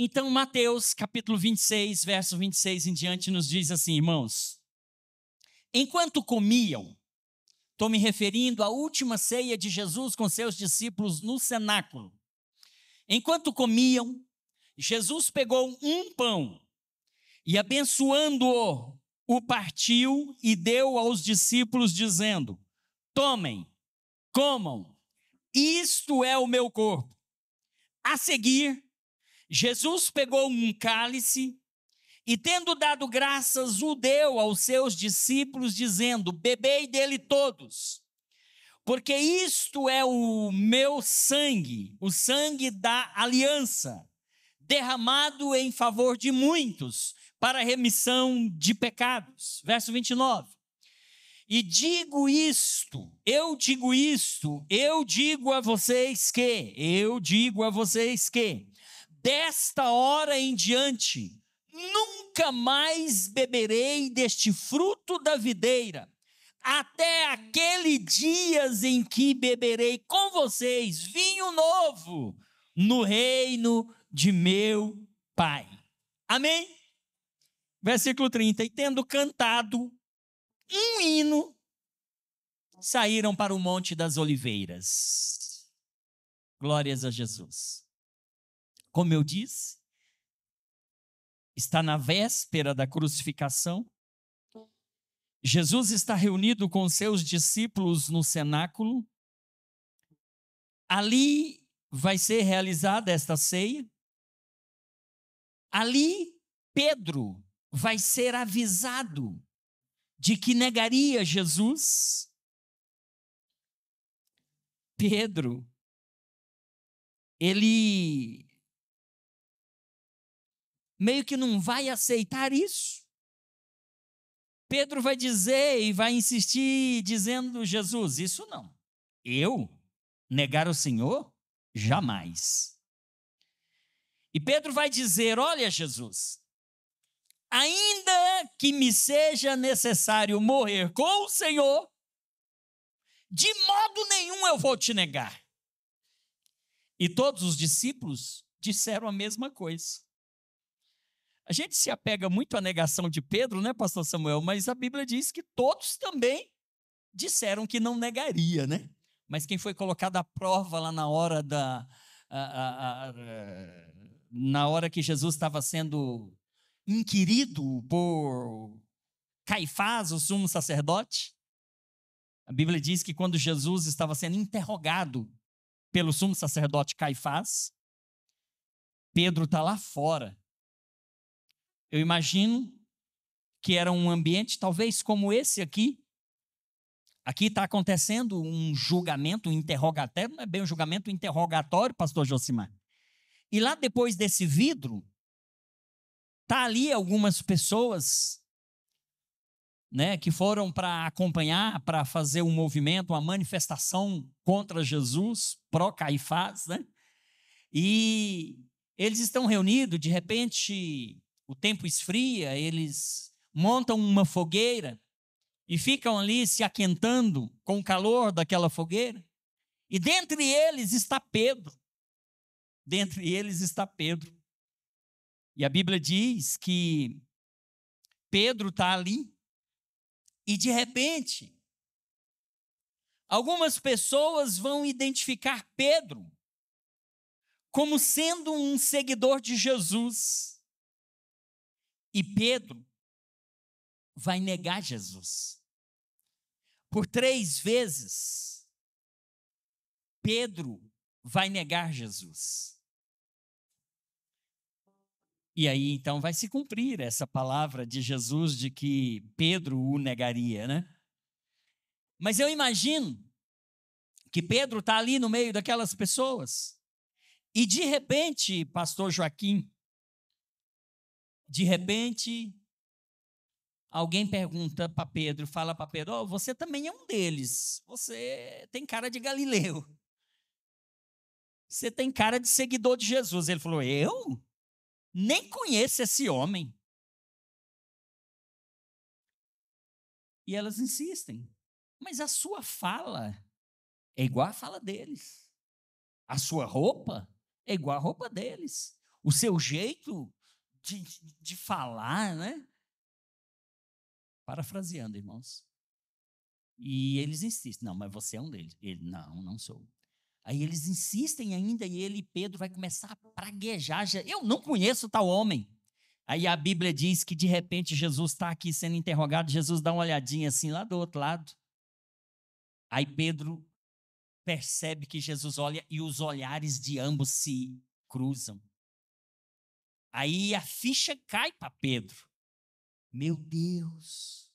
Então, Mateus, capítulo 26, verso 26 em diante, nos diz assim, irmãos: Enquanto comiam, estou me referindo à última ceia de Jesus com seus discípulos no cenáculo. Enquanto comiam, Jesus pegou um pão e, abençoando-o, o partiu e deu aos discípulos, dizendo: Tomem, comam, isto é o meu corpo. A seguir, Jesus pegou um cálice e, tendo dado graças, o deu aos seus discípulos, dizendo: Bebei dele todos, porque isto é o meu sangue, o sangue da aliança, derramado em favor de muitos, para remissão de pecados. Verso 29. E digo isto, eu digo isto, eu digo a vocês que, eu digo a vocês que, desta hora em diante, nunca mais beberei deste fruto da videira, até aquele dias em que beberei com vocês vinho novo no reino de meu Pai. Amém? Versículo 30. E tendo cantado um hino, saíram para o Monte das Oliveiras. Glórias a Jesus. Como eu disse, está na véspera da crucificação. Hum. Jesus está reunido com seus discípulos no cenáculo. Ali vai ser realizada esta ceia. Ali, Pedro vai ser avisado de que negaria Jesus. Pedro, ele meio que não vai aceitar isso. Pedro vai dizer e vai insistir, dizendo: Jesus, isso não. Eu negar o Senhor? Jamais. E Pedro vai dizer: Olha, Jesus, ainda que me seja necessário morrer com o Senhor, de modo nenhum eu vou te negar. E todos os discípulos disseram a mesma coisa. A gente se apega muito à negação de Pedro, né, pastor Samuel? Mas a Bíblia diz que todos também disseram que não negaria, né? Mas quem foi colocado à prova lá na hora da. A, a, a, eh, na hora que Jesus estava sendo inquirido por Caifás, o sumo sacerdote, a Bíblia diz que quando Jesus estava sendo interrogado pelo sumo sacerdote Caifás, Pedro está lá fora. Eu imagino que era um ambiente talvez como esse aqui. Aqui está acontecendo um julgamento, um interrogatório, não é bem um julgamento, um interrogatório, pastor Josimar. E lá depois desse vidro, tá ali algumas pessoas né, que foram para acompanhar, para fazer um movimento, uma manifestação contra Jesus, pró-Caifás, né? E eles estão reunidos, de repente, o tempo esfria, eles montam uma fogueira e ficam ali se aquentando com o calor daquela fogueira. E dentre eles está Pedro. Dentre eles está Pedro. E a Bíblia diz que Pedro está ali e de repente algumas pessoas vão identificar Pedro como sendo um seguidor de Jesus. E Pedro vai negar Jesus. Por três vezes, Pedro vai negar Jesus. E aí então vai se cumprir essa palavra de Jesus de que Pedro o negaria, né? Mas eu imagino que Pedro está ali no meio daquelas pessoas e de repente, pastor Joaquim, de repente, alguém pergunta para Pedro, fala para Pedro: oh, você também é um deles. Você tem cara de Galileu. Você tem cara de seguidor de Jesus. Ele falou: Eu nem conheço esse homem. E elas insistem. Mas a sua fala é igual à fala deles. A sua roupa é igual à roupa deles. O seu jeito de, de falar, né? Parafraseando, irmãos. E eles insistem, não, mas você é um deles. Ele, não, não sou. Aí eles insistem ainda e ele, Pedro, vai começar a praguejar. Eu não conheço tal homem. Aí a Bíblia diz que de repente Jesus está aqui sendo interrogado, Jesus dá uma olhadinha assim lá do outro lado. Aí Pedro percebe que Jesus olha e os olhares de ambos se cruzam. Aí a ficha cai para Pedro. Meu Deus!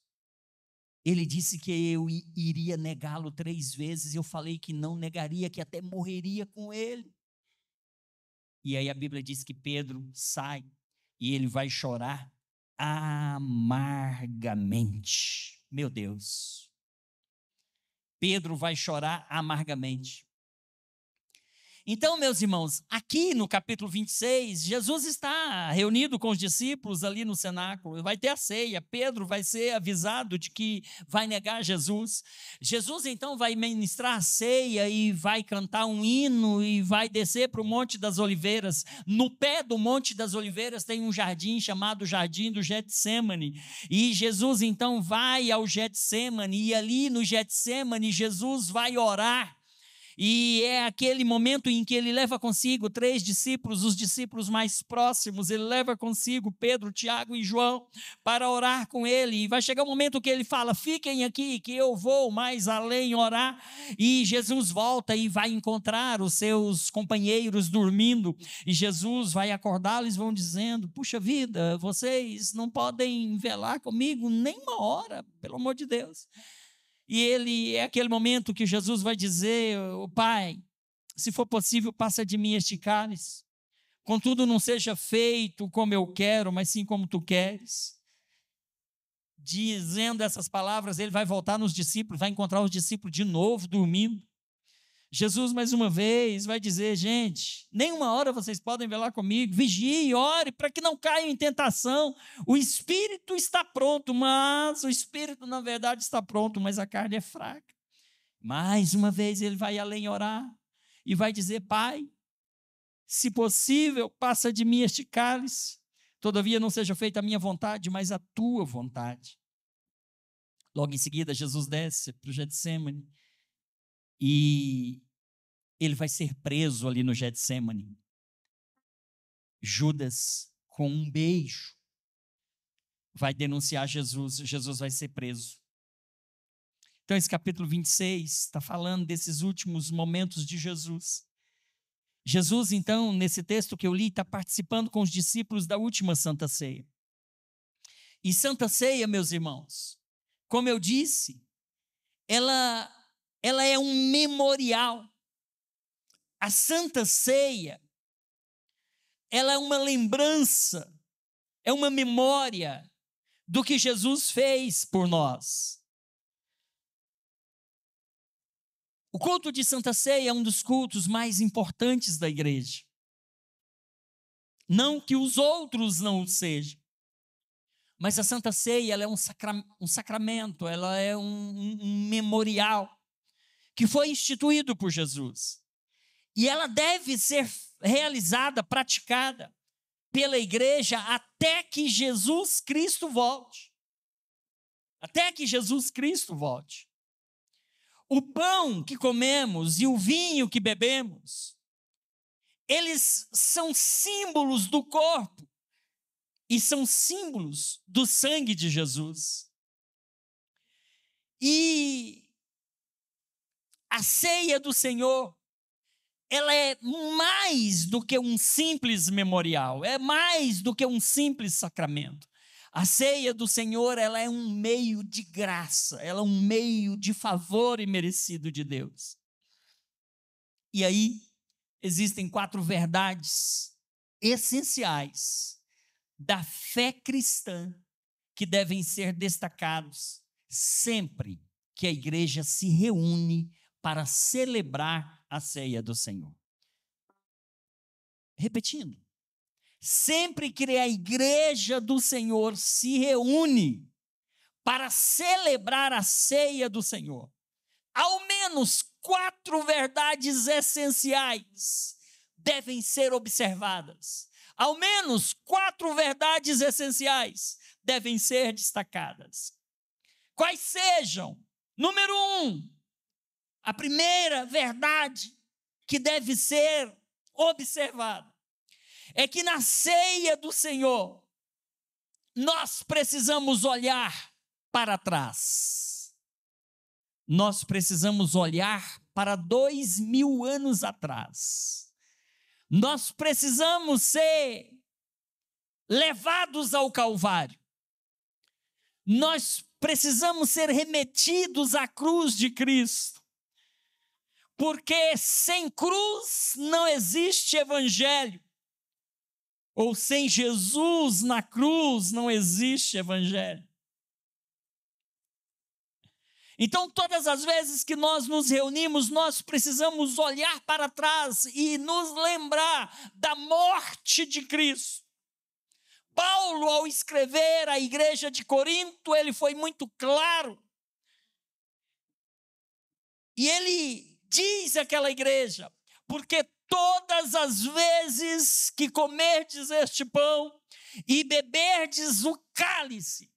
Ele disse que eu iria negá-lo três vezes, eu falei que não negaria, que até morreria com ele. E aí a Bíblia diz que Pedro sai e ele vai chorar amargamente. Meu Deus! Pedro vai chorar amargamente. Então, meus irmãos, aqui no capítulo 26, Jesus está reunido com os discípulos ali no cenáculo, vai ter a ceia, Pedro vai ser avisado de que vai negar Jesus. Jesus então vai ministrar a ceia e vai cantar um hino e vai descer para o Monte das Oliveiras. No pé do Monte das Oliveiras tem um jardim chamado Jardim do Getsemane. E Jesus então vai ao Getsemane e ali no Getsemane Jesus vai orar e é aquele momento em que ele leva consigo três discípulos, os discípulos mais próximos, ele leva consigo Pedro, Tiago e João para orar com ele. E vai chegar um momento que ele fala: fiquem aqui, que eu vou mais além orar. E Jesus volta e vai encontrar os seus companheiros dormindo. E Jesus vai acordá-los, vão dizendo: puxa vida, vocês não podem velar comigo nem uma hora, pelo amor de Deus. E ele é aquele momento que Jesus vai dizer: "O Pai, se for possível, passa de mim este cálice. Contudo, não seja feito como eu quero, mas sim como tu queres." Dizendo essas palavras, ele vai voltar nos discípulos, vai encontrar os discípulos de novo dormindo. Jesus, mais uma vez, vai dizer: gente, nenhuma hora vocês podem velar comigo, vigie ore para que não caiam em tentação. O espírito está pronto, mas o espírito, na verdade, está pronto, mas a carne é fraca. Mais uma vez, ele vai além orar e vai dizer: Pai, se possível, passa de mim este cálice, todavia não seja feita a minha vontade, mas a tua vontade. Logo em seguida, Jesus desce para o Getsêmenes. E ele vai ser preso ali no Getsemane. Judas, com um beijo, vai denunciar Jesus, Jesus vai ser preso. Então, esse capítulo 26 está falando desses últimos momentos de Jesus. Jesus, então, nesse texto que eu li, está participando com os discípulos da última Santa Ceia. E Santa Ceia, meus irmãos, como eu disse, ela ela é um memorial. A Santa Ceia, ela é uma lembrança, é uma memória do que Jesus fez por nós. O culto de Santa Ceia é um dos cultos mais importantes da igreja. Não que os outros não o sejam, mas a Santa Ceia ela é um, sacra, um sacramento, ela é um, um, um memorial que foi instituído por Jesus. E ela deve ser realizada, praticada pela igreja até que Jesus Cristo volte. Até que Jesus Cristo volte. O pão que comemos e o vinho que bebemos, eles são símbolos do corpo e são símbolos do sangue de Jesus. E a ceia do Senhor, ela é mais do que um simples memorial, é mais do que um simples sacramento. A ceia do Senhor, ela é um meio de graça, ela é um meio de favor e merecido de Deus. E aí existem quatro verdades essenciais da fé cristã que devem ser destacados sempre que a igreja se reúne para celebrar a ceia do Senhor. Repetindo, sempre que a igreja do Senhor se reúne para celebrar a ceia do Senhor, ao menos quatro verdades essenciais devem ser observadas. Ao menos quatro verdades essenciais devem ser destacadas. Quais sejam? Número um, a primeira verdade que deve ser observada é que na ceia do Senhor nós precisamos olhar para trás. Nós precisamos olhar para dois mil anos atrás. Nós precisamos ser levados ao Calvário. Nós precisamos ser remetidos à cruz de Cristo porque sem cruz não existe evangelho, ou sem Jesus na cruz não existe evangelho. Então, todas as vezes que nós nos reunimos, nós precisamos olhar para trás e nos lembrar da morte de Cristo. Paulo, ao escrever à igreja de Corinto, ele foi muito claro. E ele diz aquela igreja, porque todas as vezes que comerdes este pão e beberdes o cálice,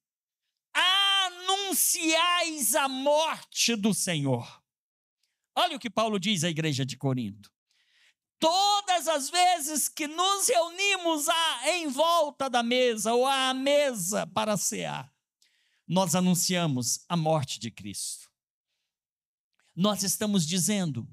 anunciais a morte do Senhor. Olha o que Paulo diz à igreja de Corinto. Todas as vezes que nos reunimos a, em volta da mesa ou à mesa para cear, nós anunciamos a morte de Cristo nós estamos dizendo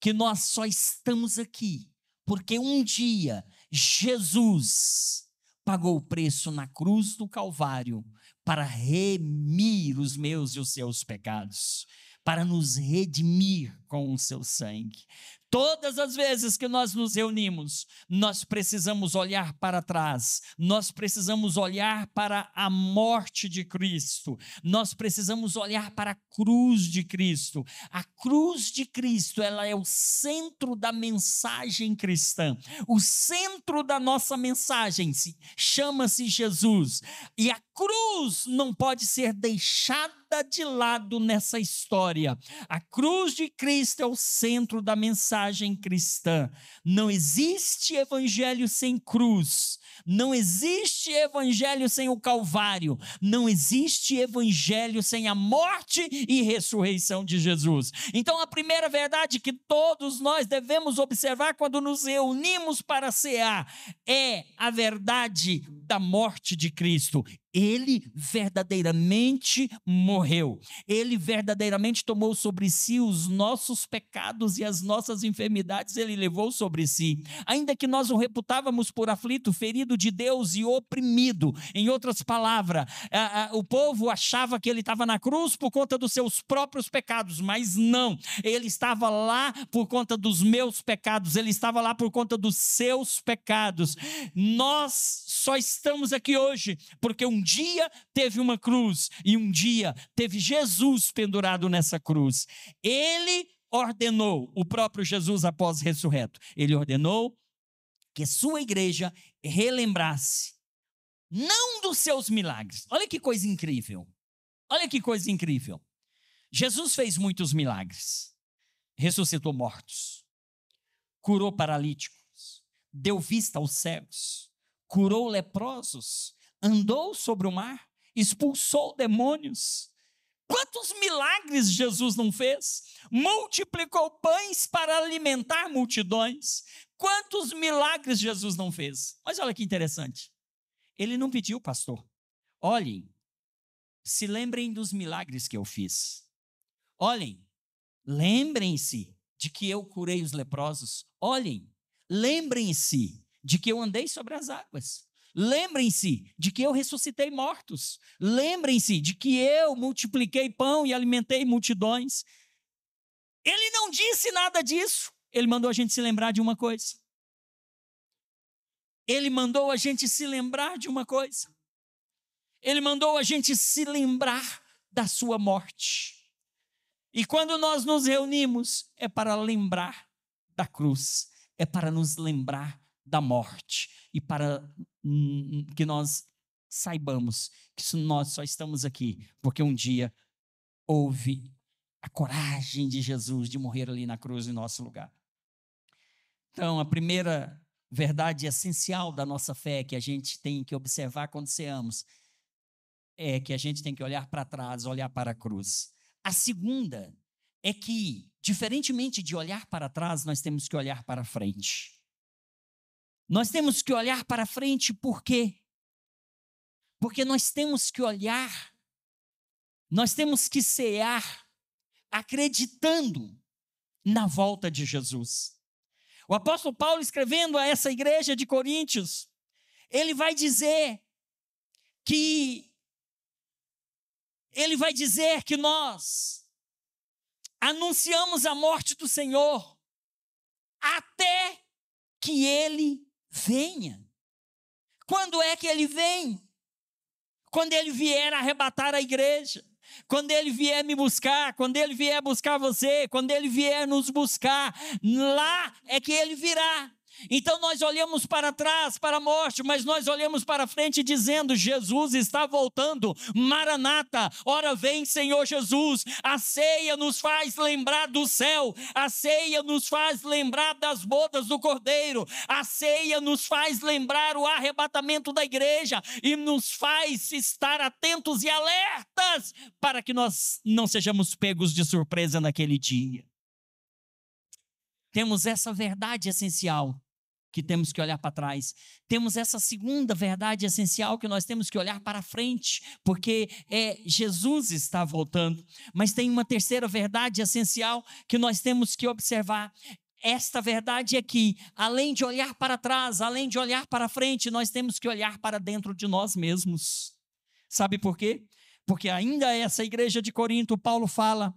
que nós só estamos aqui porque um dia Jesus pagou o preço na cruz do Calvário para remir os meus e os seus pecados, para nos redimir com o seu sangue. Todas as vezes que nós nos reunimos, nós precisamos olhar para trás, nós precisamos olhar para a morte de Cristo, nós precisamos olhar para a cruz de Cristo. A cruz de Cristo, ela é o centro da mensagem cristã. O centro da nossa mensagem chama-se Jesus. E a cruz não pode ser deixada nada de lado nessa história. A cruz de Cristo é o centro da mensagem cristã. Não existe evangelho sem cruz. Não existe evangelho sem o Calvário. Não existe evangelho sem a morte e ressurreição de Jesus. Então, a primeira verdade que todos nós devemos observar quando nos reunimos para cear é a verdade da morte de Cristo. Ele verdadeiramente morreu. Ele verdadeiramente tomou sobre si os nossos pecados e as nossas enfermidades, ele levou sobre si. Ainda que nós o reputávamos por aflito, ferido, separado de Deus e oprimido. Em outras palavras, a, a, o povo achava que ele estava na cruz por conta dos seus próprios pecados, mas não. Ele estava lá por conta dos meus pecados, ele estava lá por conta dos seus pecados. Nós só estamos aqui hoje porque um dia teve uma cruz e um dia teve Jesus pendurado nessa cruz. Ele ordenou, o próprio Jesus após ressurreto, ele ordenou que sua igreja relembrasse, não dos seus milagres. Olha que coisa incrível. Olha que coisa incrível. Jesus fez muitos milagres. Ressuscitou mortos, curou paralíticos, deu vista aos cegos, curou leprosos, andou sobre o mar, expulsou demônios. Quantos milagres Jesus não fez? Multiplicou pães para alimentar multidões, Quantos milagres Jesus não fez? Mas olha que interessante. Ele não pediu, pastor. Olhem, se lembrem dos milagres que eu fiz. Olhem, lembrem-se de que eu curei os leprosos. Olhem, lembrem-se de que eu andei sobre as águas. Lembrem-se de que eu ressuscitei mortos. Lembrem-se de que eu multipliquei pão e alimentei multidões. Ele não disse nada disso. Ele mandou a gente se lembrar de uma coisa. Ele mandou a gente se lembrar de uma coisa. Ele mandou a gente se lembrar da sua morte. E quando nós nos reunimos, é para lembrar da cruz, é para nos lembrar da morte e para que nós saibamos que nós só estamos aqui porque um dia houve a coragem de Jesus de morrer ali na cruz em nosso lugar. Então, a primeira verdade essencial da nossa fé que a gente tem que observar quando ceamos é que a gente tem que olhar para trás, olhar para a cruz. A segunda é que, diferentemente de olhar para trás, nós temos que olhar para frente. Nós temos que olhar para frente por quê? Porque nós temos que olhar, nós temos que cear acreditando na volta de Jesus. O apóstolo Paulo, escrevendo a essa igreja de Coríntios, ele vai dizer que ele vai dizer que nós anunciamos a morte do Senhor até que ele venha. Quando é que ele vem? Quando ele vier arrebatar a igreja. Quando ele vier me buscar, quando ele vier buscar você, quando ele vier nos buscar, lá é que ele virá. Então nós olhamos para trás, para a morte, mas nós olhamos para frente dizendo: Jesus está voltando, Maranata, ora vem, Senhor Jesus. A ceia nos faz lembrar do céu, a ceia nos faz lembrar das bodas do Cordeiro, a ceia nos faz lembrar o arrebatamento da igreja e nos faz estar atentos e alertas para que nós não sejamos pegos de surpresa naquele dia. Temos essa verdade essencial que temos que olhar para trás. Temos essa segunda verdade essencial que nós temos que olhar para frente, porque é Jesus está voltando. Mas tem uma terceira verdade essencial que nós temos que observar. Esta verdade é que, além de olhar para trás, além de olhar para frente, nós temos que olhar para dentro de nós mesmos. Sabe por quê? Porque ainda essa igreja de Corinto, Paulo fala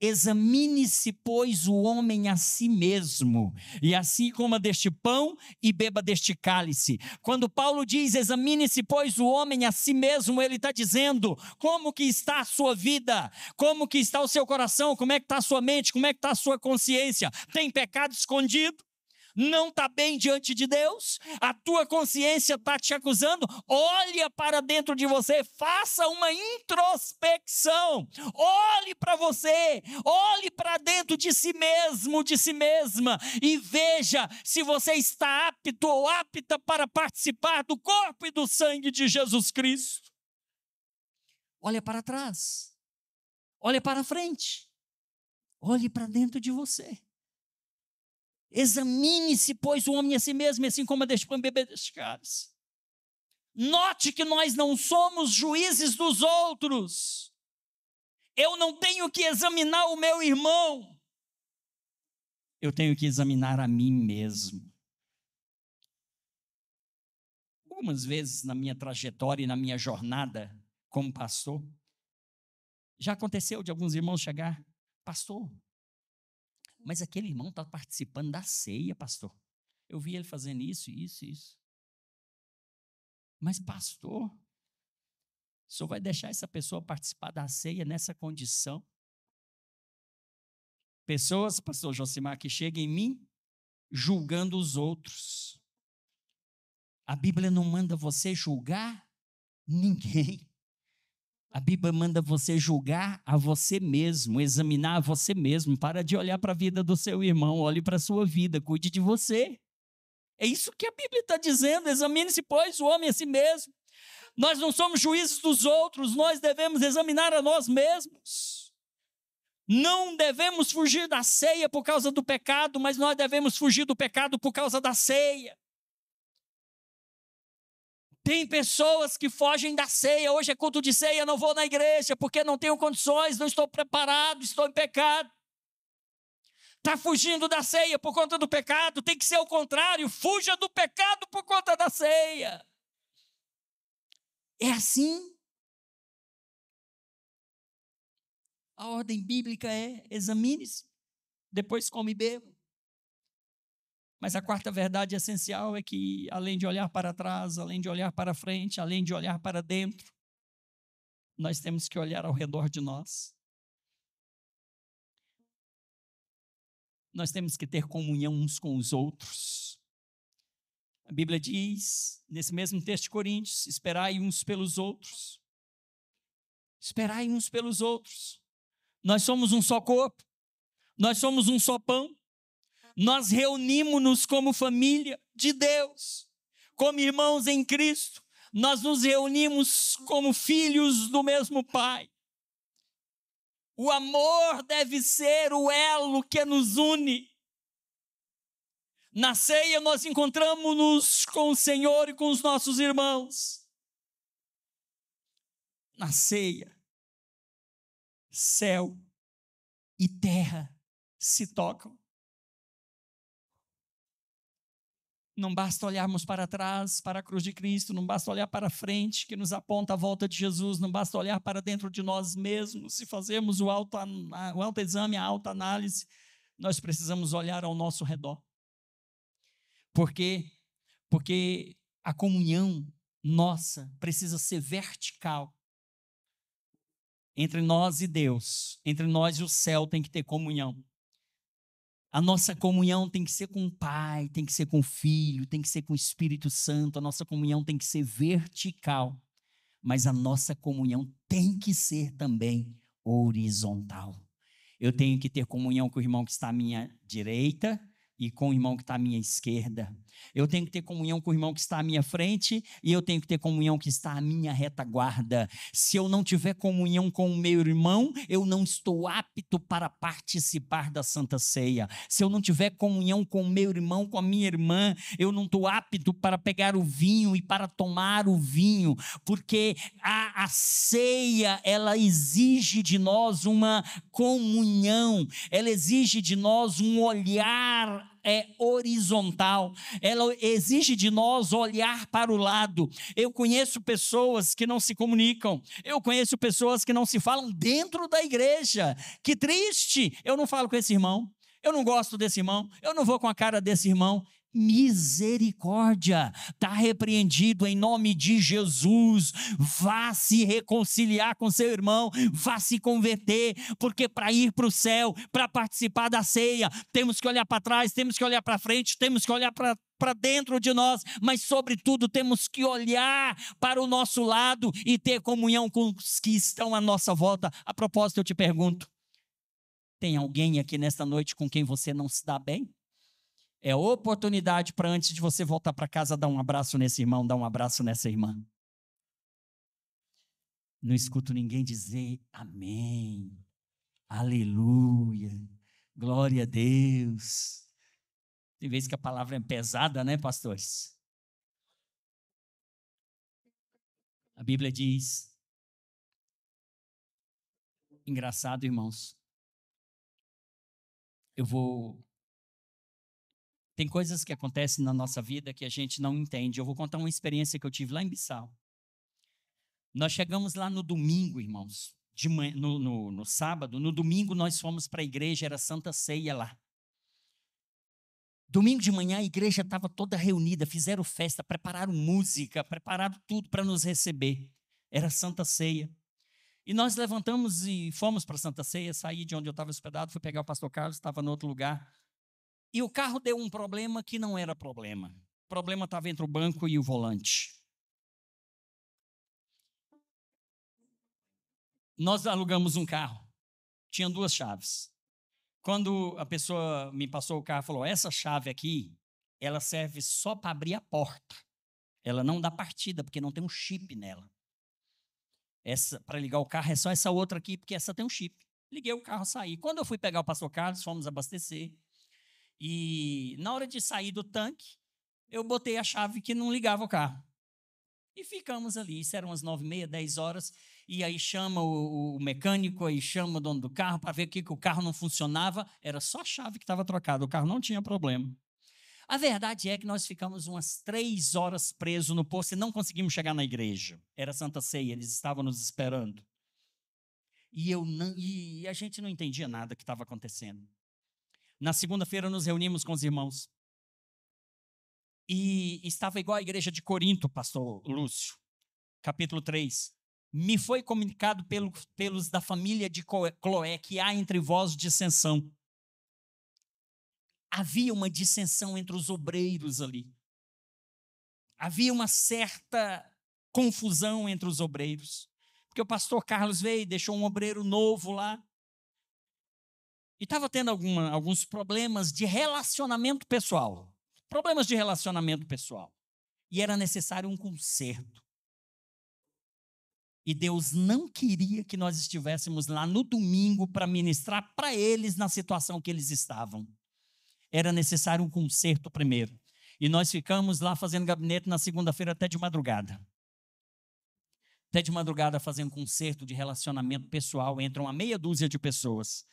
Examine-se, pois, o homem a si mesmo, e assim coma deste pão e beba deste cálice. Quando Paulo diz, examine-se, pois, o homem a si mesmo, ele está dizendo como que está a sua vida, como que está o seu coração, como é que está a sua mente, como é que está a sua consciência. Tem pecado escondido? não está bem diante de Deus, a tua consciência está te acusando, olha para dentro de você, faça uma introspecção, olhe para você, olhe para dentro de si mesmo, de si mesma, e veja se você está apto ou apta para participar do corpo e do sangue de Jesus Cristo. Olha para trás, olha para frente, olhe para dentro de você. Examine-se, pois, o homem a si mesmo, assim como a deste pão beber deste cálice. Note que nós não somos juízes dos outros. Eu não tenho que examinar o meu irmão. Eu tenho que examinar a mim mesmo. Algumas vezes na minha trajetória e na minha jornada como pastor, já aconteceu de alguns irmãos chegar, pastor, mas aquele irmão está participando da ceia, pastor. Eu vi ele fazendo isso, isso, isso. Mas, hum. pastor, o senhor vai deixar essa pessoa participar da ceia nessa condição? Pessoas, pastor Josimar, que chegam em mim julgando os outros. A Bíblia não manda você julgar ninguém. A Bíblia manda você julgar a você mesmo, examinar a você mesmo. Para de olhar para a vida do seu irmão, olhe para a sua vida, cuide de você. É isso que a Bíblia está dizendo. Examine-se, pois, o homem a si mesmo. Nós não somos juízes dos outros, nós devemos examinar a nós mesmos. Não devemos fugir da ceia por causa do pecado, mas nós devemos fugir do pecado por causa da ceia. Tem pessoas que fogem da ceia. Hoje é culto de ceia, não vou na igreja porque não tenho condições, não estou preparado, estou em pecado. Está fugindo da ceia por conta do pecado. Tem que ser o contrário. Fuja do pecado por conta da ceia. É assim. A ordem bíblica é: examine-se, depois come e beba. Mas a quarta verdade essencial é que, além de olhar para trás, além de olhar para frente, além de olhar para dentro, nós temos que olhar ao redor de nós. Nós temos que ter comunhão uns com os outros. A Bíblia diz, nesse mesmo texto de Coríntios: esperai uns pelos outros. Esperai uns pelos outros. Nós somos um só corpo. Nós somos um só pão nós reunimos-nos como família de Deus, como irmãos em Cristo, nós nos reunimos como filhos do mesmo Pai. O amor deve ser o elo que nos une. Na ceia, nós encontramos-nos com o Senhor e com os nossos irmãos. Na ceia, céu e terra se tocam. Não basta olharmos para trás, para a cruz de Cristo, não basta olhar para frente, que nos aponta a volta de Jesus, não basta olhar para dentro de nós mesmos se fazemos o, auto, o autoexame, a autoanálise. Nós precisamos olhar ao nosso redor. Por quê? Porque a comunhão nossa precisa ser vertical. Entre nós e Deus, entre nós e o céu tem que ter comunhão. A nossa comunhão tem que ser com o Pai, tem que ser com o Filho, tem que ser com o Espírito Santo, a nossa comunhão tem que ser vertical, mas a nossa comunhão tem que ser também horizontal. Eu tenho que ter comunhão com o irmão que está à minha direita, e com o irmão que está à minha esquerda. Eu tenho que ter comunhão com o irmão que está à minha frente e eu tenho que ter comunhão que está à minha retaguarda. Se eu não tiver comunhão com o meu irmão, eu não estou apto para participar da Santa Ceia. Se eu não tiver comunhão com o meu irmão, com a minha irmã, eu não estou apto para pegar o vinho e para tomar o vinho, porque a, a ceia, ela exige de nós uma comunhão, ela exige de nós um olhar é horizontal, ela exige de nós olhar para o lado. Eu conheço pessoas que não se comunicam, eu conheço pessoas que não se falam dentro da igreja. Que triste! Eu não falo com esse irmão, eu não gosto desse irmão, eu não vou com a cara desse irmão misericórdia. Está repreendido em nome de Jesus. Vá se reconciliar com seu irmão, vá se converter, porque para ir para o céu, para participar da ceia, temos que olhar para trás, temos que olhar para frente, temos que olhar para para dentro de nós, mas sobretudo temos que olhar para o nosso lado e ter comunhão com os que estão à nossa volta. A propósito, eu te pergunto: tem alguém aqui nesta noite com quem você não se dá bem? É oportunidade para antes de você voltar para casa dar um abraço nesse irmão, dar um abraço nessa irmã. Não escuto ninguém dizer amém, aleluia, glória a Deus. Tem vezes que a palavra é pesada, né, pastores? A Bíblia diz. Engraçado, irmãos. Eu vou tem coisas que acontecem na nossa vida que a gente não entende. Eu vou contar uma experiência que eu tive lá em Bissau. Nós chegamos lá no domingo, irmãos, manhã, no, no, no sábado. No domingo nós fomos para a igreja, era Santa Ceia lá. Domingo de manhã a igreja estava toda reunida, fizeram festa, prepararam música, prepararam tudo para nos receber. Era Santa Ceia. E nós levantamos e fomos para Santa Ceia, saí de onde eu estava hospedado, fui pegar o pastor Carlos, estava no outro lugar. E o carro deu um problema que não era problema. O problema estava entre o banco e o volante. Nós alugamos um carro. Tinha duas chaves. Quando a pessoa me passou o carro, falou: essa chave aqui, ela serve só para abrir a porta. Ela não dá partida, porque não tem um chip nela. Essa Para ligar o carro é só essa outra aqui, porque essa tem um chip. Liguei o carro, saí. Quando eu fui pegar o pastor Carlos, fomos abastecer. E na hora de sair do tanque, eu botei a chave que não ligava o carro. E ficamos ali. Isso eram umas nove e meia, dez horas. E aí chama o, mecânico, aí chama o dono do carro para ver que, que o carro não funcionava. Era só a chave que estava trocada, o carro não tinha problema. A verdade é que nós ficamos umas três horas presos no posto e não conseguimos chegar na igreja. Era Santa Ceia, eles estavam nos esperando. E, eu não, e a gente não entendia nada que estava acontecendo. Na segunda-feira nos reunimos com os irmãos. E estava igual a igreja de Corinto, pastor Lúcio, capítulo 3. Me foi comunicado pelo, pelos da família de Cloé que há entre vós dissensão. Havia uma dissensão entre os obreiros ali. Havia uma certa confusão entre os obreiros. Porque o pastor Carlos veio e deixou um obreiro novo lá e estava tendo alguma, alguns problemas de relacionamento pessoal. Problemas de relacionamento pessoal. E era necessário um conserto. E Deus não queria que nós estivéssemos lá no domingo para ministrar para eles na situação que eles estavam. Era necessário um conserto primeiro. E nós ficamos lá fazendo gabinete na segunda-feira até de madrugada. Até de madrugada fazendo conserto de relacionamento pessoal entre uma meia dúzia de pessoas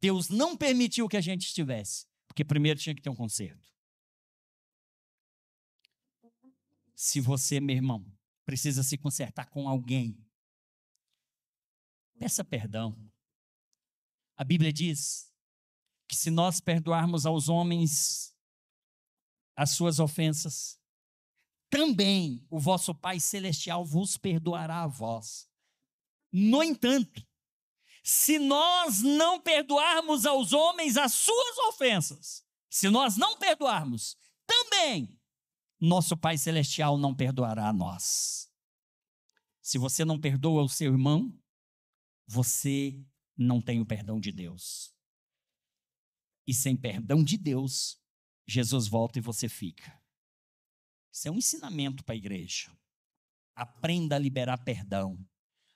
Deus não permitiu que a gente estivesse, porque primeiro tinha que ter um conserto. Se você, meu irmão, precisa se consertar com alguém, peça perdão. A Bíblia diz que se nós perdoarmos aos homens as suas ofensas, também o vosso Pai Celestial vos perdoará a vós. No entanto, se nós não perdoarmos aos homens as suas ofensas, se nós não perdoarmos, também nosso Pai Celestial não perdoará a nós. Se você não perdoa o seu irmão, você não tem o perdão de Deus. E sem perdão de Deus, Jesus volta e você fica. Isso é um ensinamento para a igreja. Aprenda a liberar perdão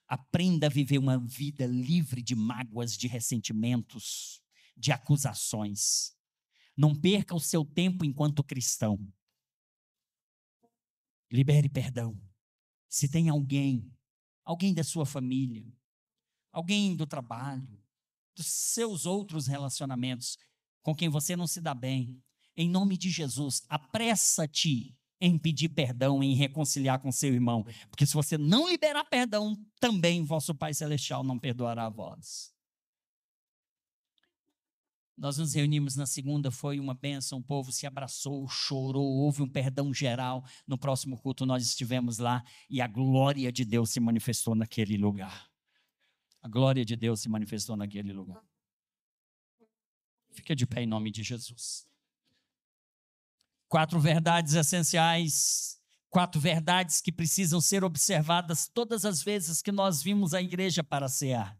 Aprenda a viver uma vida livre de mágoas, de ressentimentos, de acusações. Não perca o seu tempo enquanto cristão. Libere perdão. Se tem alguém, alguém da sua família, alguém do trabalho, dos seus outros relacionamentos com quem você não se dá bem, em nome de Jesus, apressa-te em pedir perdão, em reconciliar com seu irmão. Porque se você não liberar perdão, também vosso Pai Celestial não perdoará a vós. Nós nos reunimos na segunda, foi uma bênção, o povo se abraçou, chorou, houve um perdão geral. No próximo culto nós estivemos lá e a glória de Deus se manifestou naquele lugar. A glória de Deus se manifestou naquele lugar. Fica de pé em nome de Jesus. Quatro verdades essenciais, quatro verdades que precisam ser observadas todas as vezes que nós vimos a igreja para cear.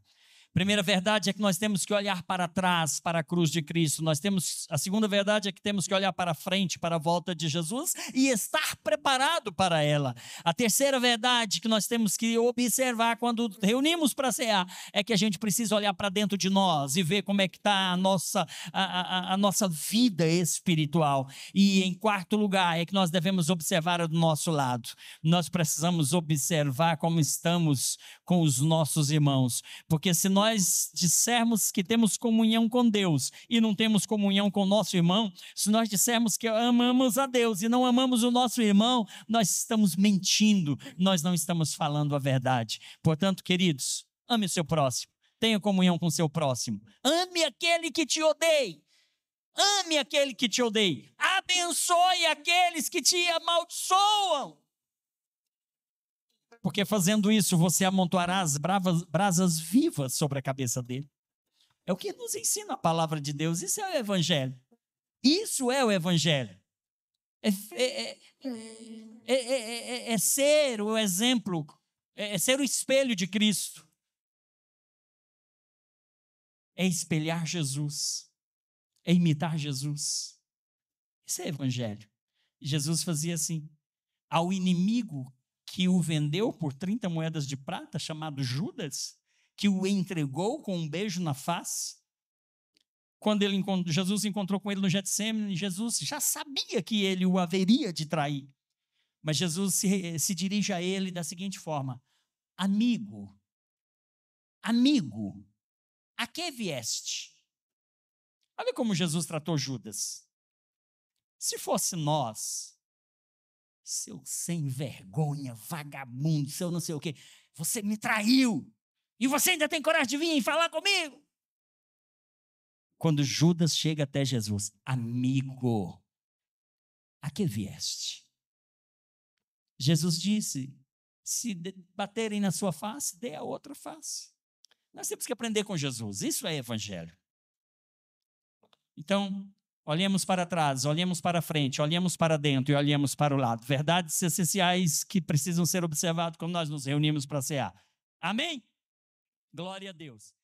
Primeira verdade é que nós temos que olhar para trás, para a cruz de Cristo. Nós temos a segunda verdade é que temos que olhar para frente, para a volta de Jesus e estar preparado para ela. A terceira verdade que nós temos que observar quando reunimos para cear é que a gente precisa olhar para dentro de nós e ver como é que está a nossa a, a, a nossa vida espiritual. E em quarto lugar é que nós devemos observar do nosso lado. Nós precisamos observar como estamos com os nossos irmãos, porque se nós nós dissermos que temos comunhão com Deus e não temos comunhão com o nosso irmão, se nós dissermos que amamos a Deus e não amamos o nosso irmão, nós estamos mentindo, nós não estamos falando a verdade. Portanto, queridos, ame o seu próximo, tenha comunhão com o seu próximo, ame aquele que te odeia. Ame aquele que te odeia, abençoe aqueles que te amaldiçoam, porque fazendo isso você amontoará as bravas, brasas vivas sobre a cabeça dele. É o que nos ensina a palavra de Deus. Isso é o Evangelho. Isso é o Evangelho. É, é, é, é ser o exemplo, é ser o espelho de Cristo. É espelhar Jesus, é imitar Jesus. Isso é Evangelho. Jesus fazia assim: ao inimigo que o vendeu por 30 moedas de prata, chamado Judas, que o entregou com um beijo na face. Quando ele, Jesus encontrou com ele no Getsemane, Jesus já sabia que ele o haveria de trair. Mas Jesus se, se dirige a ele da seguinte forma: Amigo, amigo, a que vieste? Olha como Jesus tratou Judas. Se fosse nós, seu sem vergonha, vagabundo, seu não sei o quê. Você me traiu. E você ainda tem coragem de vir falar comigo? Quando Judas chega até Jesus, amigo, a que vieste? Jesus disse: se baterem na sua face, dê a outra face. Nós temos que aprender com Jesus, isso é evangelho. Então, Olhemos para trás, olhemos para frente, olhemos para dentro e olhemos para o lado. Verdades essenciais que precisam ser observadas quando nós nos reunimos para cear. Amém? Glória a Deus.